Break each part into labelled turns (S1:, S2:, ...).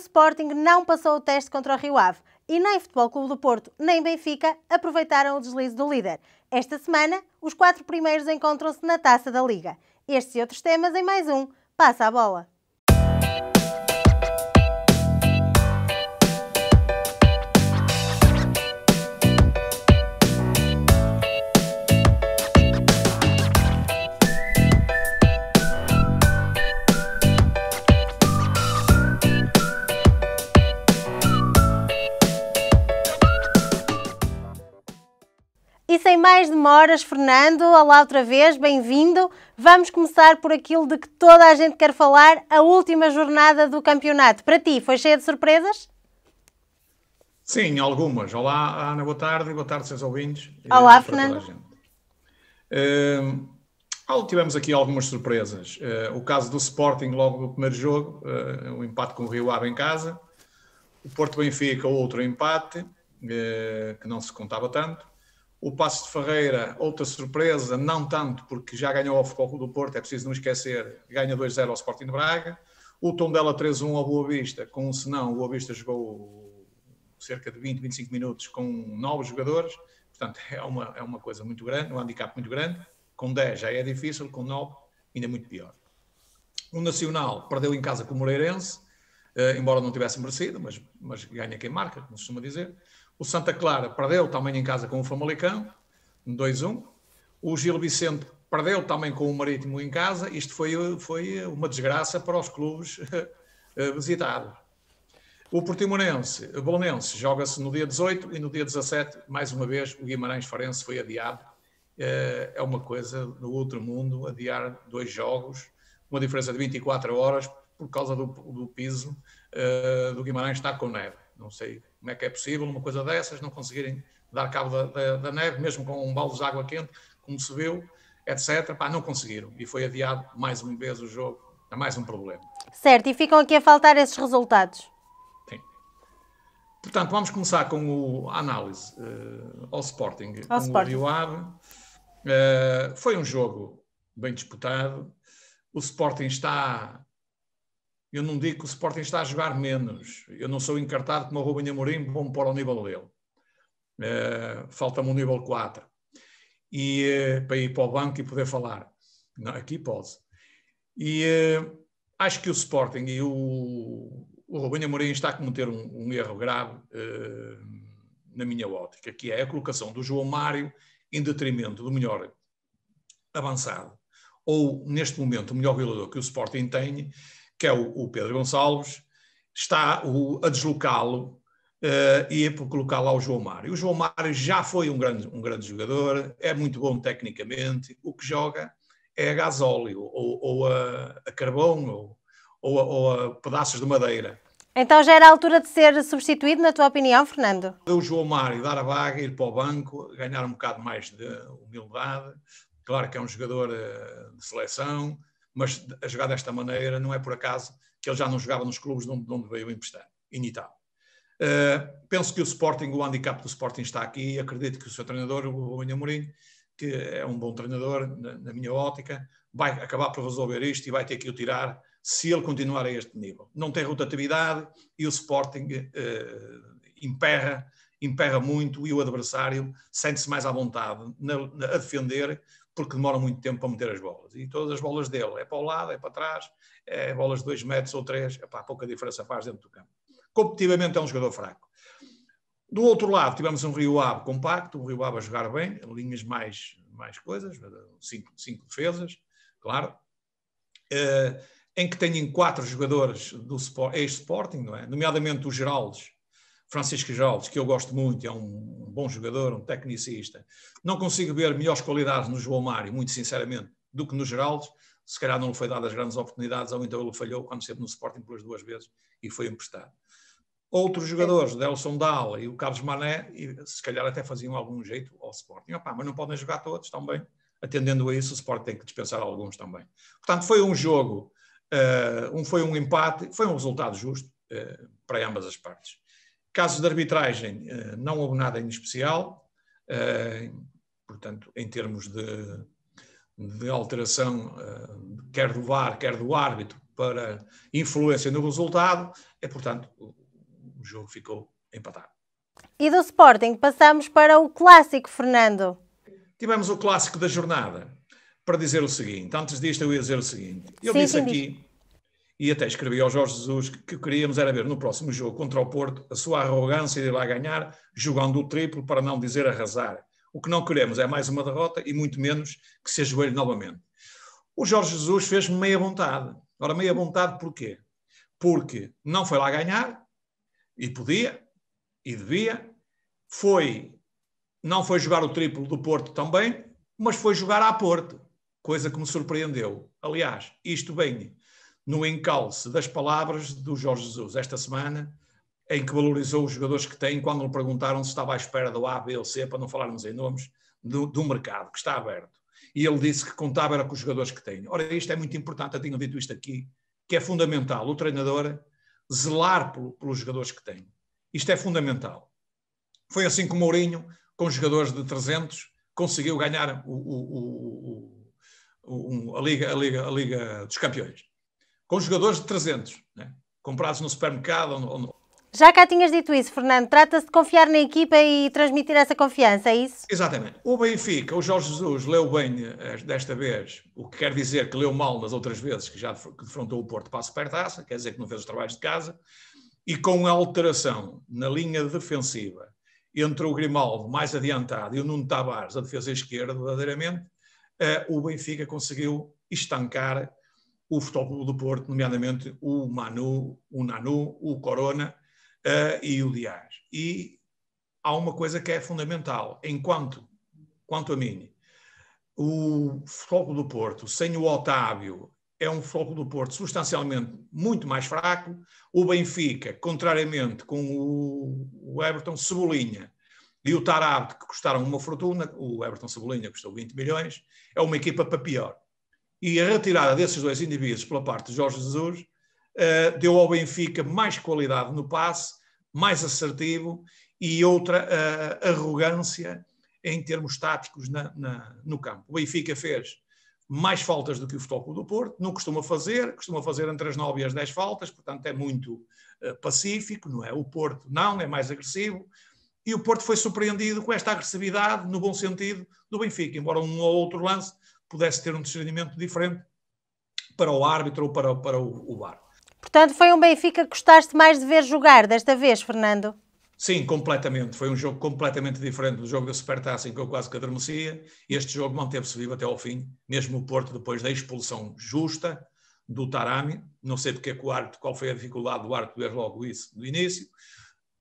S1: Sporting não passou o teste contra o Rio Ave e nem Futebol Clube do Porto nem Benfica aproveitaram o deslize do líder. Esta semana, os quatro primeiros encontram-se na Taça da Liga. Estes e outros temas em mais um Passa a Bola. mais demoras, Fernando, olá outra vez, bem-vindo. Vamos começar por aquilo de que toda a gente quer falar, a última jornada do campeonato. Para ti, foi cheia de surpresas?
S2: Sim, algumas. Olá, Ana, boa tarde, boa tarde, seus ouvintes. Olá, Fernando. Uh, tivemos aqui algumas surpresas. Uh, o caso do Sporting, logo no primeiro jogo, uh, empate com o Rio Ave em casa. O Porto Benfica, outro empate, uh, que não se contava tanto. O Passo de Ferreira, outra surpresa, não tanto porque já ganhou ao Futebol do Porto, é preciso não esquecer, ganha 2-0 ao Sporting de Braga. O Tondela 3-1 ao Boa Vista, com um senão, o Boa Vista jogou cerca de 20, 25 minutos com novos jogadores, portanto é uma, é uma coisa muito grande, um handicap muito grande. Com 10 já é difícil, com 9 ainda é muito pior. O Nacional perdeu em casa com o Moreirense, eh, embora não tivesse merecido, mas, mas ganha quem marca, como se costuma dizer. O Santa Clara perdeu também em casa com o Famalicão, 2-1. O Gil Vicente perdeu também com o Marítimo em casa. Isto foi, foi uma desgraça para os clubes eh, visitados. O Portimonense, o Bolonense, joga-se no dia 18 e no dia 17, mais uma vez, o Guimarães Farense foi adiado. Eh, é uma coisa do outro mundo, adiar dois jogos, uma diferença de 24 horas, por causa do, do piso eh, do Guimarães está com neve. Não sei como é que é possível uma coisa dessas, não conseguirem dar cabo da, da, da neve, mesmo com um balde de água quente, como se viu, etc. Pá, não conseguiram. E foi adiado mais uma vez o jogo, é mais um problema.
S1: Certo, e ficam aqui a faltar esses resultados.
S2: Sim. Portanto, vamos começar com o, a análise uh, ao Sporting. Ao Sporting. O Ave. Uh, foi um jogo bem disputado. O Sporting está eu não digo que o Sporting está a jogar menos. Eu não sou encartado como o Rubem Amorim, vou-me pôr ao nível dele. Uh, Falta-me um nível 4. E, uh, para ir para o banco e poder falar. Não, aqui pode. E uh, acho que o Sporting e o, o Rubem Amorim está a cometer um, um erro grave, na minha ótica, que é a colocação do João Mário em detrimento do melhor avançado, ou neste momento o melhor violador que o Sporting tem, que é o, o Pedro Gonçalves, está o, a deslocá-lo uh, e a é colocar lá o João Mário. O João Mário já foi um grande, um grande jogador, é muito bom tecnicamente, o que joga é a gasóleo ou, ou a, a, carvão ou, ou, a, ou a pedaços de madeira.
S1: Então já era a altura de ser substituído, na tua opinião, Fernando?
S2: O João Mário dar a vaga, ir para o banco, ganhar um bocado mais de humildade. Claro que é um jogador eh, de seleção, mas a jogar desta maneira não é por acaso que ele já não jogava nos clubes de onde, veio emprestar, initado. Uh, eh, penso que o Sporting, o handicap do Sporting está aqui e acredito que o seu treinador, o Rubinho Amorim, que é um bom treinador, na, na, minha ótica, vai acabar por resolver isto e vai ter que o tirar se ele continuar a este nível. Não tem rotatividade e o Sporting uh, eh, emperra, emperra muito e o adversário sente-se mais à vontade na, na, a defender porque demora muito tempo para meter as bolas. E todas as bolas dele, é para o lado, é para trás, é bolas de 2 metros ou 3, epá, pouca diferença faz dentro do campo. Competitivamente é um jogador fraco. Do outro lado, tivemos um Rio Ave compacto, um Rio Ave a jogar bem, linhas mais, mais coisas, eh, cinco, cinco defesas, claro, uh, em que têm quatro jogadores do ex-Sporting, é? Nomeadamente o Geraldes, Francisco Jalves, que eu gosto muito, é um bom jogador, um tecnicista. Não consigo ver melhores qualidades no João Mário, muito sinceramente, do que no Geraldes. Se calhar não lhe foi dadas grandes oportunidades, ou então ele falhou quando esteve no Sporting pelas duas vezes e foi emprestado. Outros é. jogadores, o Delson Dal e o Carlos Mané, e, se calhar até faziam algum jeito ao Sporting. Opa, mas não podem jogar todos também. Atendendo a isso, o Sporting tem que dispensar alguns também. Portanto, foi um jogo, uh, um, foi um empate, foi um resultado justo uh, para ambas as partes. Casos de arbitragem, eh, não houve nada em especial, eh, portanto, em termos de, de alteração, eh, quer do VAR, quer do árbitro, para influência no resultado, é portanto, o jogo ficou empatado.
S1: E do Sporting passamos para o clássico, Fernando.
S2: Tivemos o clássico da jornada. Para dizer o seguinte, antes disto eu ia dizer o seguinte. Eu sim, disse sim, aqui e até escrevi ao Jorge Jesus que, que queríamos era ver no próximo jogo contra o Porto a sua arrogância de ir lá ganhar, jogando o triplo para não dizer arrasar. O que não queremos é mais uma derrota e muito menos que se ajoelhe novamente. O Jorge Jesus fez-me meia vontade. Ora, meia vontade porquê? Porque não foi lá ganhar, e podia, e devia, foi, não foi jogar o triplo do Porto também, mas foi jogar à Porto, coisa que me surpreendeu. Aliás, isto bem no encalce das palavras do Jorge Jesus esta semana, em que valorizou os jogadores que tem, quando lhe perguntaram se estava à espera do A, B ou C, para não falarmos em nomes, do, do mercado que está aberto. E ele disse que contava era com os jogadores que tem. Ora, isto é muito importante, eu tenho dito isto aqui, que é fundamental o treinador zelar pelo, pelos jogadores que tem. Isto é fundamental. Foi assim que o Mourinho, com jogadores de 300, conseguiu ganhar o, o, o, a, Liga, a, Liga, a Liga dos Campeões com jogadores de 300, né? comprados no supermercado ou no...
S1: Já cá tinhas dito isso, Fernando. Trata-se de confiar na equipa e transmitir essa confiança, é isso?
S2: Exatamente. O Benfica, o Jorge Jesus leu bem eh, desta vez, o que quer dizer que leu mal nas outras vezes, que já defrontou o Porto para a supertaça, quer dizer que não fez os trabalhos de casa, e com a alteração na linha defensiva entre o Grimaldo mais adiantado e o Nuno Tavares, a defesa esquerda, verdadeiramente, eh, o Benfica conseguiu estancar o Futebol Clube do Porto, nomeadamente o Manu, o Nanu, o Corona uh, e o Dias. E há uma coisa que é fundamental, enquanto, quanto a mim, o Futebol Clube do Porto, sem o Otávio, é um Futebol Clube do Porto substancialmente muito mais fraco, o Benfica, contrariamente com o, o Everton, Cebolinha, e o Tarab, que custaram uma fortuna, o Everton Cebolinha custou 20 milhões, é uma equipa para pior. E a retirada desses dois indivíduos pela parte de Jorge Jesus uh, deu ao Benfica mais qualidade no passe, mais assertivo e outra uh, arrogância em termos táticos na, na, no campo. O Benfica fez mais faltas do que o Futebol Clube do Porto, não costuma fazer, costuma fazer entre as 9 e as 10 faltas, portanto é muito uh, pacífico, não é? O Porto não, é mais agressivo, e o Porto foi surpreendido com esta agressividade, no bom sentido, do Benfica, embora um ou outro lance pudesse ter um discernimento diferente para o árbitro ou para, para o, o bar.
S1: Portanto, foi um Benfica que gostaste mais de ver jogar desta vez, Fernando?
S2: Sim, completamente. Foi um jogo completamente diferente do jogo da Supertaça em que eu quase que adormecia. Este jogo manteve-se vivo até ao fim, mesmo o Porto depois da expulsão justa do Tarami. Não sei porque é que o árbitro, qual foi a dificuldade do árbitro ver logo isso do início.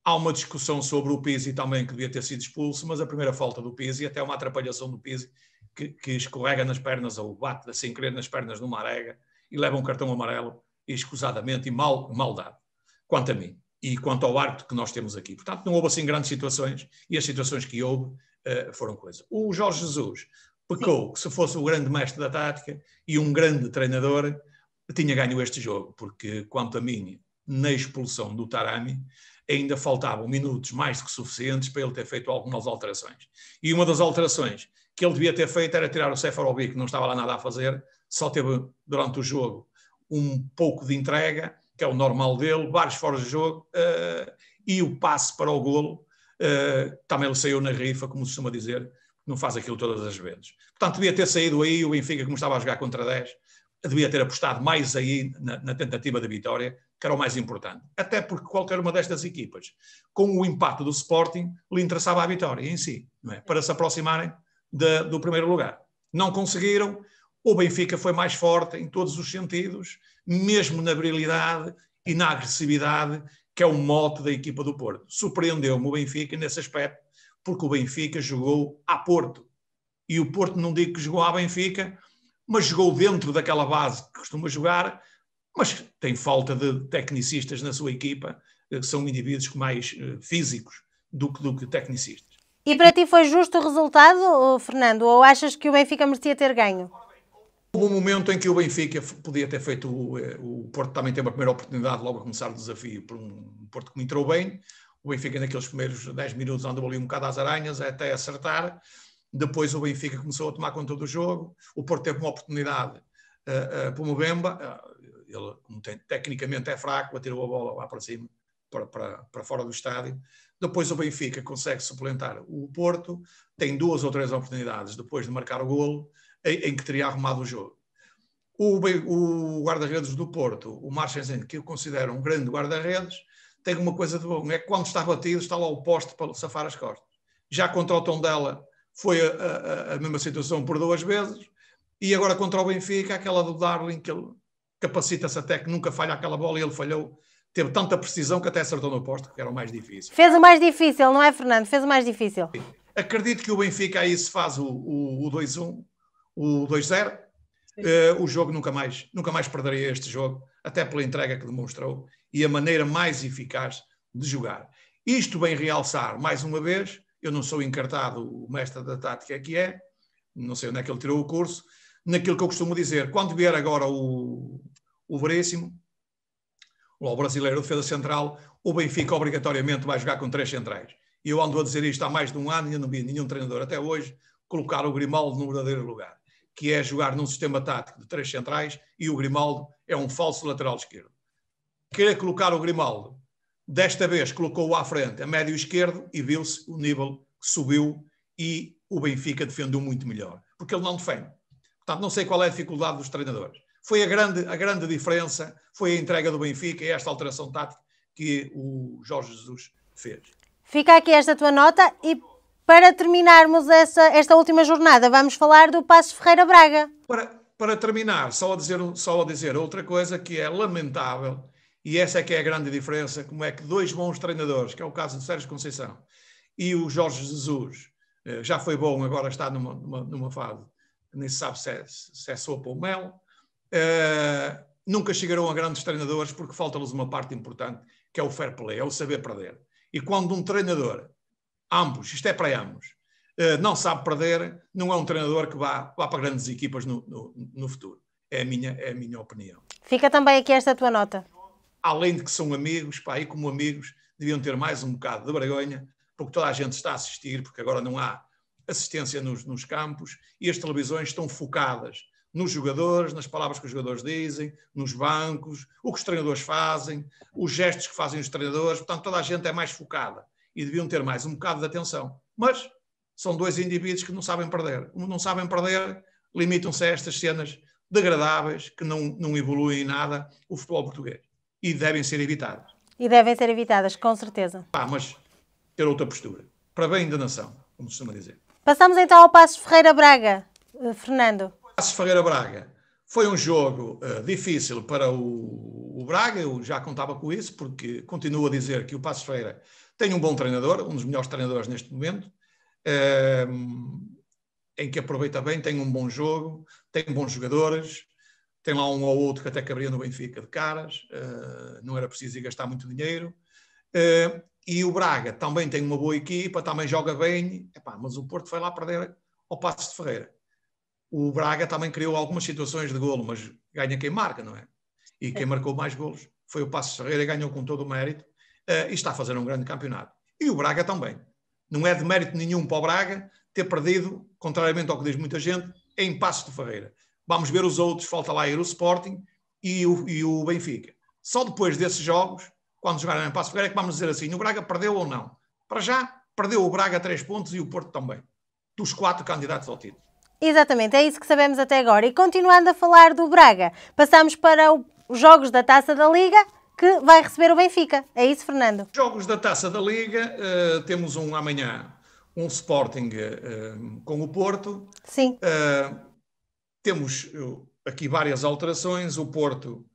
S2: Há uma discussão sobre o Pizzi também que devia ter sido expulso, mas a primeira falta do Pizzi, até uma atrapalhação do Pizzi, que, que escorrega nas pernas ou bate sem querer nas pernas do Marega e leva um cartão amarelo escusadamente e mal, mal dado, quanto a mim e quanto ao árbitro que nós temos aqui. Portanto, não houve assim grandes situações e as situações que houve uh, foram coisa. O Jorge Jesus pecou que se fosse o grande mestre da tática e um grande treinador tinha ganho este jogo, porque quanto a mim, na expulsão do Tarami, ainda faltavam minutos mais do que suficientes para ele ter feito algumas alterações. E uma das alterações que ele devia ter feito era tirar o Seferovic, não estava lá nada a fazer, só teve durante o jogo um pouco de entrega, que é o normal dele, vários fora de jogo, uh, e o passe para o golo, uh, também ele saiu na rifa, como se costuma dizer, não faz aquilo todas as vezes. Portanto, devia ter saído aí, o Benfica, como estava a jogar contra 10, devia ter apostado mais aí na, na tentativa da vitória, que era o mais importante. Até porque qualquer uma destas equipas, com o impacto do Sporting, lhe interessava a vitória em si, é? para se aproximarem de, do primeiro lugar. Não conseguiram. O Benfica foi mais forte em todos os sentidos, mesmo na brilidade e na agressividade, que é o mote da equipa do Porto. Surpreendeu-me o Benfica nesse aspecto, porque o Benfica jogou a Porto. E o Porto não digo que jogou a Benfica, mas jogou dentro daquela base que costuma jogar, mas tem falta de tecnicistas na sua equipa, eh, que são indivíduos mais eh, físicos do que, do que tecnicistas.
S1: E para ti foi justo o resultado, Fernando? Ou achas que o Benfica merecia ter ganho?
S2: Houve um momento em que o Benfica podia ter feito. O, eh, o Porto também teve uma primeira oportunidade logo a começar o desafio por um Porto que me entrou bem. O Benfica, naqueles primeiros 10 minutos, andou ali um bocado às aranhas até acertar. Depois o Benfica começou a tomar conta do jogo. O Porto teve uma oportunidade uh, uh, para o Mbemba. Uh, ele, como tem, tecnicamente, é fraco, atirou a bola lá para cima, para, para, para fora do estádio. Depois o Benfica consegue suplantar o Porto, tem duas ou três oportunidades depois de marcar o golo, em, em que teria arrumado o jogo. O, o guarda-redes do Porto, o Marchensen, que eu considero um grande guarda-redes, tem uma coisa de bom, é que quando está batido está lá o poste para safar as costas. Já contra o Tondela foi a, a, a mesma situação por duas vezes, e agora contra o Benfica, aquela do Darling, que ele capacita-se até que nunca falha aquela bola e ele falhou teve tanta precisão que até acertou no posto, que era o mais difícil. Fez
S1: o mais difícil, não é, Fernando? Fez o mais difícil.
S2: Acredito que o Benfica aí se faz o, 2-1, o 2-0. Uh, eh, o jogo nunca mais, nunca mais perderia este jogo, até pela entrega que demonstrou e a maneira mais eficaz de jogar. Isto bem realçar, mais uma vez, eu não sou encartado o mestre da tática é que é, não sei onde é que ele tirou o curso, naquilo que eu costumo dizer, quando vier agora o, o Veríssimo, o brasileiro, defesa central, o Benfica obrigatoriamente vai jogar com três centrais. E eu ando a dizer isto há mais de um ano e não vi nenhum treinador até hoje colocar o Grimaldo no verdadeiro lugar, que é jogar num sistema tático de três centrais e o Grimaldo é um falso lateral esquerdo. Querer colocar o Grimaldo, desta vez colocou-o à frente, a médio esquerdo, e viu-se o nível subiu e o Benfica defendeu muito melhor, porque ele não defende. Portanto, não sei qual é a dificuldade dos treinadores. Foi a grande, a grande diferença, foi a entrega do Benfica e esta alteração tática que o Jorge Jesus fez.
S1: Fica aqui esta tua nota e para terminarmos essa, esta última jornada, vamos falar do Passo Ferreira Braga.
S2: Para, para terminar, só a, dizer, só a dizer outra coisa que é lamentável, e essa é que é a grande diferença, como é que dois bons treinadores, que é o caso de Sérgio Conceição e o Jorge Jesus, eh, já foi bom, agora está numa, numa, numa fase, nem se sabe se é, se é sopa ou mel, eh, nunca chegarão a grandes treinadores porque falta-lhes uma parte importante, que é o fair play, é o saber perder. E quando um treinador, ambos, isto é para ambos, uh, não sabe perder, não é um treinador que vá, vá para grandes equipas no, no, no futuro. É a, minha, é a minha opinião.
S1: Fica também aqui esta tua nota.
S2: Além de que são amigos, pá, e como amigos, deviam ter mais um bocado de vergonha, porque toda a gente está a assistir, porque agora não há assistência nos, nos campos e as televisões estão focadas nos jogadores, nas palavras que os jogadores dizem, nos bancos, o que os treinadores fazem, os gestos que fazem os treinadores. Portanto, toda a gente é mais focada e deviam ter mais um bocado de atenção. Mas são dois indivíduos que não sabem perder. Como não sabem perder, limitam-se a estas cenas degradáveis que não, não evoluem em nada o futebol português. E devem ser evitadas.
S1: E devem ser evitadas, com certeza.
S2: Ah, mas ter outra postura. Para bem da nação, como se dizer.
S1: Passamos então ao Passos Ferreira Braga. Eh, Fernando.
S2: Passos Ferreira Braga. Foi um jogo uh, difícil para o, o, Braga, eu já contava com isso, porque continuo a dizer que o Passos Ferreira tem um bom treinador, um dos melhores treinadores neste momento, uh, em que aproveita bem, tem um bom jogo, tem bons jogadores, tem lá um ou outro que até cabria no Benfica de caras, uh, não era preciso ir gastar muito dinheiro. Eh, e o Braga também tem uma boa equipa, também joga bem, epá, mas o Porto foi lá perder ao Passos de Ferreira o Braga também criou algumas situações de golo, mas ganha quem marca, não é? E é. quem marcou mais golos foi o Passos Ferreira, ganhou com todo o mérito uh, e está a fazer um grande campeonato. E o Braga também. Não é de mérito nenhum para o Braga ter perdido, contrariamente ao que diz muita gente, em Passo de Ferreira. Vamos ver os outros, falta lá ir o Sporting e o, e o Benfica. Só depois desses jogos, quando jogarem em Passo de Ferreira, é que vamos dizer assim, o Braga perdeu ou não. Para já, perdeu o Braga três pontos e o Porto também. Dos quatro candidatos ao título.
S1: Exatamente, é isso que sabemos até agora. E continuando a falar do Braga, passamos para os jogos da Taça da Liga que vai receber o Benfica. É isso, Fernando?
S2: Jogos da Taça da Liga, uh, temos um amanhã, um Sporting uh, com o Porto. Sim. Uh, temos aqui várias alterações. O Porto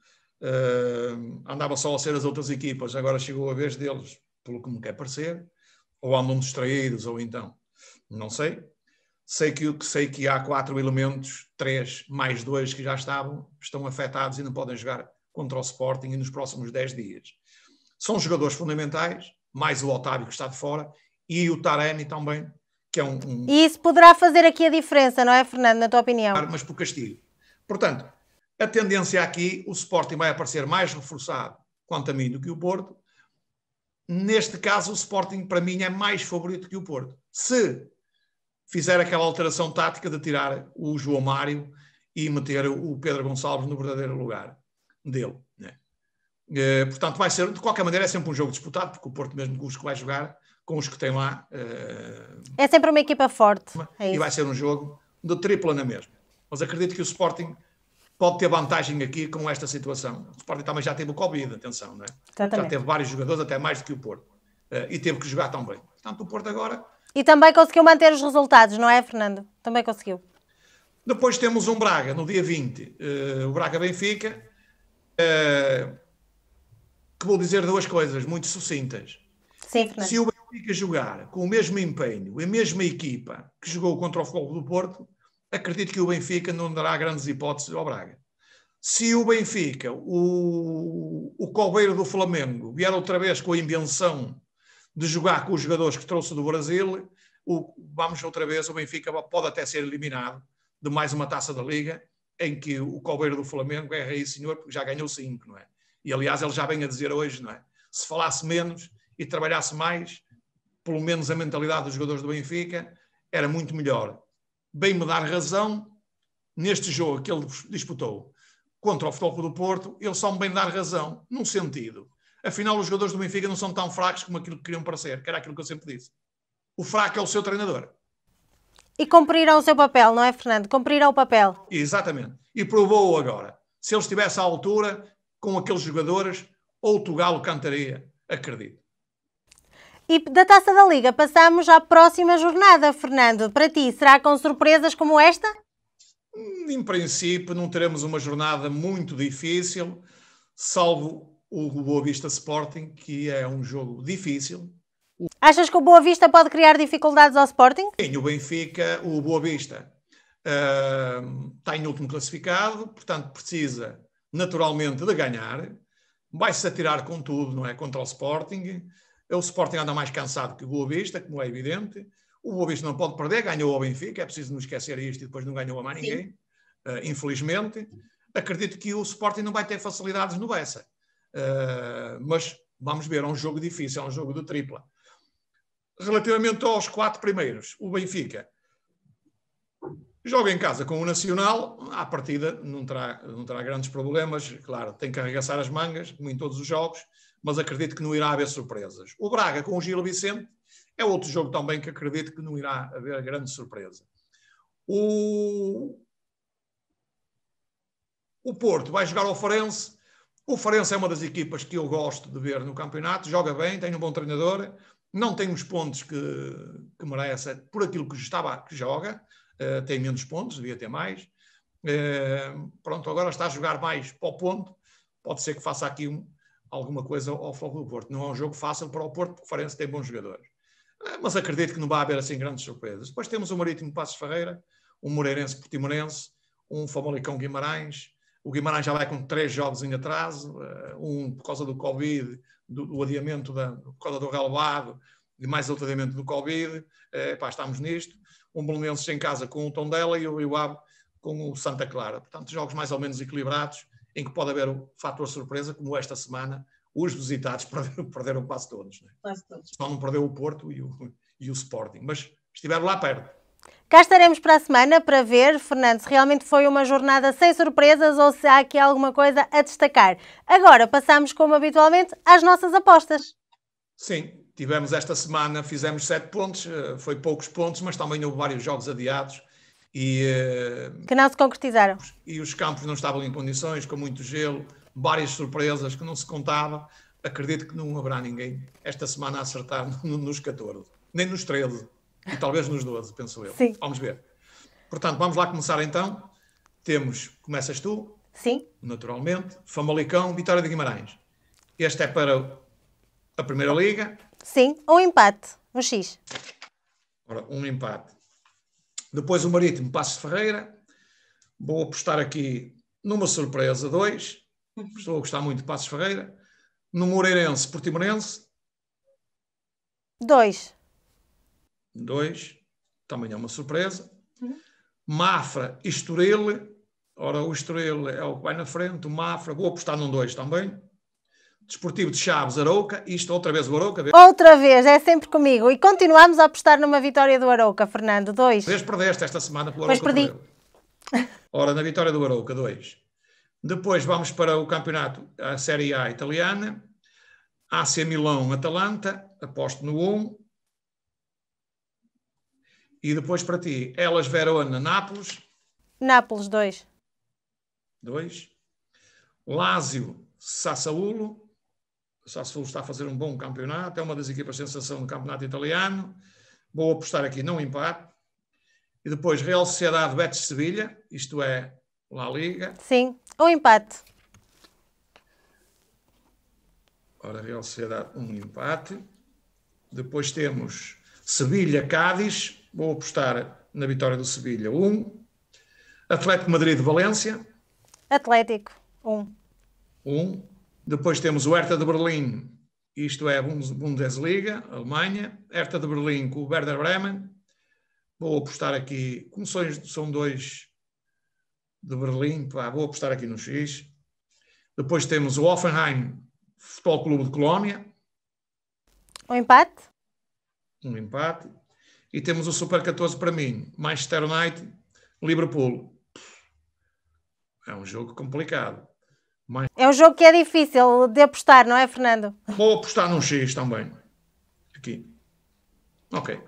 S2: andava só a ser as outras equipas, agora chegou a vez deles, pelo que me quer parecer. Ou andam distraídos, ou então, não sei. Sei que, sei que há quatro elementos, três mais dois que já estavam, estão afetados e não podem jogar contra o Sporting nos próximos dez dias. São jogadores fundamentais, mais o Otávio que está de fora e o Taremi também, que é um, um...
S1: E isso poderá fazer aqui a diferença, não é, Fernando, na tua opinião?
S2: Mas por castigo. Portanto, a tendência aqui, o Sporting vai aparecer mais reforçado, quanto a mim, do que o Porto. Neste caso, o Sporting, para mim, é mais favorito que o Porto. Se fizer aquela alteração tática de tirar o João Mário e meter o Pedro Gonçalves no verdadeiro lugar dele. Né? Eh, portanto, vai ser, de qualquer maneira, é sempre um jogo disputado, porque o Porto, mesmo com os que vai jogar, com os que tem lá. Eh,
S1: é sempre uma equipa forte. É e vai ser
S2: um jogo de tripla na mesma. Mas acredito que o Sporting pode ter vantagem aqui com esta situação. O Sporting também já teve o Covid, atenção, não é? Exatamente. Já teve vários jogadores, até mais do que o Porto. Eh, e teve que jogar tão bem Portanto, o Porto agora
S1: e também conseguiu manter os resultados, não é, Fernando? Também conseguiu.
S2: Depois temos um Braga no dia 20, uh, eh, o Braga Benfica, uh, que vou dizer duas coisas muito sucintas. Sim, Fernando. Se o Benfica jogar com o mesmo empenho, a mesma equipa que jogou contra o Futebol do Porto, acredito que o Benfica não dará grandes hipóteses ao Braga. Se o Benfica, o, o do Flamengo, vier outra vez com a invenção de jogar com os jogadores que trouxe do Brasil, o, vamos outra vez, o Benfica pode até ser eliminado de mais uma taça da Liga, em que o Cobeiro do Flamengo é rei senhor, porque já ganhou cinco, não é? E aliás, ele já vem a dizer hoje, não é? Se falasse menos e trabalhasse mais, pelo menos a mentalidade dos jogadores do Benfica era muito melhor. Bem me dar razão neste jogo que ele disputou contra o Futebol Clube do Porto, ele só me bem dar razão num sentido afinal os jogadores do Benfica não são tão fracos como aquilo que queriam parecer, que era aquilo que eu sempre disse. O fraco é o seu treinador.
S1: E cumpriram o seu papel, não é, Fernando? cumpriram o papel.
S2: Exatamente. E provou-o agora. Se ele estivesse à altura, com aqueles jogadores, outro galo cantaria,
S1: acredito. E da Taça da Liga passamos à próxima jornada, Fernando. Para ti, será com surpresas como esta?
S2: Em princípio, não teremos uma jornada muito difícil, salvo o Boa Vista Sporting, que é um jogo difícil.
S1: Achas que o Boa Vista pode criar dificuldades ao Sporting?
S2: Sim, o Benfica, o Boa Vista uh, está em último classificado, portanto precisa naturalmente de ganhar. Vai-se atirar com tudo, não é? Contra o Sporting. O Sporting anda mais cansado que o Boa Vista, como é evidente. O Boa Vista não pode perder, ganhou ao Benfica, é preciso não esquecer isto e depois não ganhou a mais ninguém, uh, infelizmente. Acredito que o Sporting não vai ter facilidades no Bessa. Eh, mas vamos ver, é um jogo difícil, é um jogo de tripla. Relativamente aos quatro primeiros, o Benfica joga em casa com o Nacional, à partida não terá, não terá grandes problemas, claro, tem que arregaçar as mangas, como em todos os jogos, mas acredito que não irá haver surpresas. O Braga com o Gil Vicente é outro jogo também que acredito que não irá haver grande surpresa. O, o Porto vai jogar ao Farense, o Farense é uma das equipas que eu gosto de ver no campeonato, joga bem, tem um bom treinador, não tem os pontos que, que merece por aquilo que, estava, que joga, uh, tem menos pontos, devia ter mais. Uh, pronto, agora está a jogar mais para o ponto, pode ser que faça aqui um, alguma coisa ao Fogo do Porto. Não é um jogo fácil para o Porto, porque o Farense tem bons jogadores. Uh, mas acredito que não vai haver assim grandes surpresas. Depois temos o Marítimo Passos Ferreira, um Moreirense Portimonense, um Famalicão Guimarães, o Guimarães já vai com três jogos em atraso, eh, um por causa do Covid, do, do adiamento da, por causa do relevado e mais outro adiamento do Covid. Eh, estamos nisto. Um Belenenses em casa com o Tondela e o Rio com o Santa Clara. Portanto, jogos mais ou menos equilibrados, em que pode haver o um fator surpresa, como esta semana os visitados perderam, perderam quase todos. Né? Quase todos. Só não perdeu o Porto e o, e o Sporting, mas estiveram lá perto.
S1: Cá estaremos para a semana para ver, Fernando, se realmente foi uma jornada sem surpresas ou se há aqui alguma coisa a destacar. Agora passamos, como habitualmente, às nossas apostas.
S2: Sim, tivemos esta semana, fizemos sete pontos, eh, foi poucos pontos, mas também houve vários jogos adiados. E, eh,
S1: que não se concretizaram.
S2: E os campos não estavam em condições, com muito gelo, várias surpresas que não se contava. Acredito que não haverá ninguém esta semana a acertar nos 14, nem nos 13. E talvez nos 12, penso eu. Sim. Vamos ver. Portanto, vamos lá começar então. Temos, começas tu? Sim. Naturalmente. Famalicão, Vitória de Guimarães. Este é para a Primeira Liga.
S1: Sim, um empate, um X.
S2: Ora, um empate. Depois o Marítimo, Passos de Ferreira. Vou apostar aqui numa surpresa, dois. Estou a gostar muito de Passos Ferreira. No Moreirense, Portimonense. Dois. 2, também é uma surpresa. Uhum. Mafra, Estoril, ora o Estoril é o que vai na frente, o Mafra, vou apostar num 2 também. Desportivo de Chaves, Arouca, isto outra vez o Arouca. Outra
S1: vez, é sempre comigo. E continuamos a apostar numa vitória do Arouca, Fernando, 2. Vez
S2: perdeste esta semana pelo Arouca. Pois
S1: perdi.
S2: Ora, na vitória do Arouca, 2. Depois vamos para o campeonato, a Série A italiana, AC Milão, Atalanta, aposto no 1, um. E depois para ti, Elas Verona, Nápoles.
S1: Nápoles 2.
S2: 2. Lásio, Sassuolo. Sassuolo está a fazer um bom campeonato, é uma das equipas sensação do campeonato italiano. Vou apostar aqui não empate. E depois Real Sociedade Betis Sevilha, isto é La Liga.
S1: Sim, um empate.
S2: Ora, Real Sociedade, um empate. Depois temos Sevilha Cádiz vou apostar na vitória do Sevilha, 1. Um. Atlético Madrid de Valência.
S1: Atlético, 1. Um.
S2: 1. Um. Depois temos o Hertha de Berlim, isto é Bundesliga, Alemanha. Hertha de Berlim com o Werder Bremen. Vou apostar aqui, como são dois de Berlim, pá, vou apostar aqui no X. Depois temos o Offenheim Futebol Clube de Colômbia. Um empate. Um empate. E temos o Super 14 para mim. Manchester United, Liverpool. É um jogo complicado. Mas...
S1: É um jogo que é difícil de apostar, não é, Fernando?
S2: Vou apostar num X também. Aqui. Ok.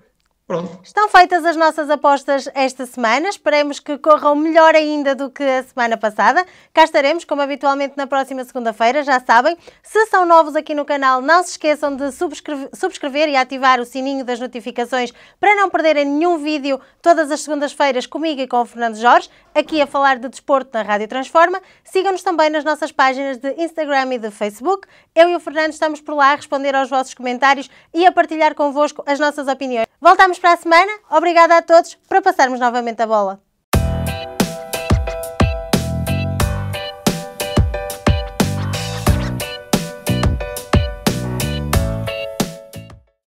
S2: Pronto.
S1: Estão feitas as nossas apostas esta semana. Esperemos que corram melhor ainda do que a semana passada. Cá estaremos, como habitualmente, na próxima segunda-feira. Já sabem, se são novos aqui no canal, não se esqueçam de subscrever, subscrever e ativar o sininho das notificações para não perderem nenhum vídeo todas as segundas-feiras comigo e com o Fernando Jorge, aqui a falar de desporto na Rádio Transforma. Sigam-nos também nas nossas páginas de Instagram e de Facebook. Eu e o Fernando estamos por lá a responder aos vossos comentários e a partilhar convosco as nossas opiniões. Voltamos Voltamos para a semana. Obrigada a todos para passarmos novamente a bola.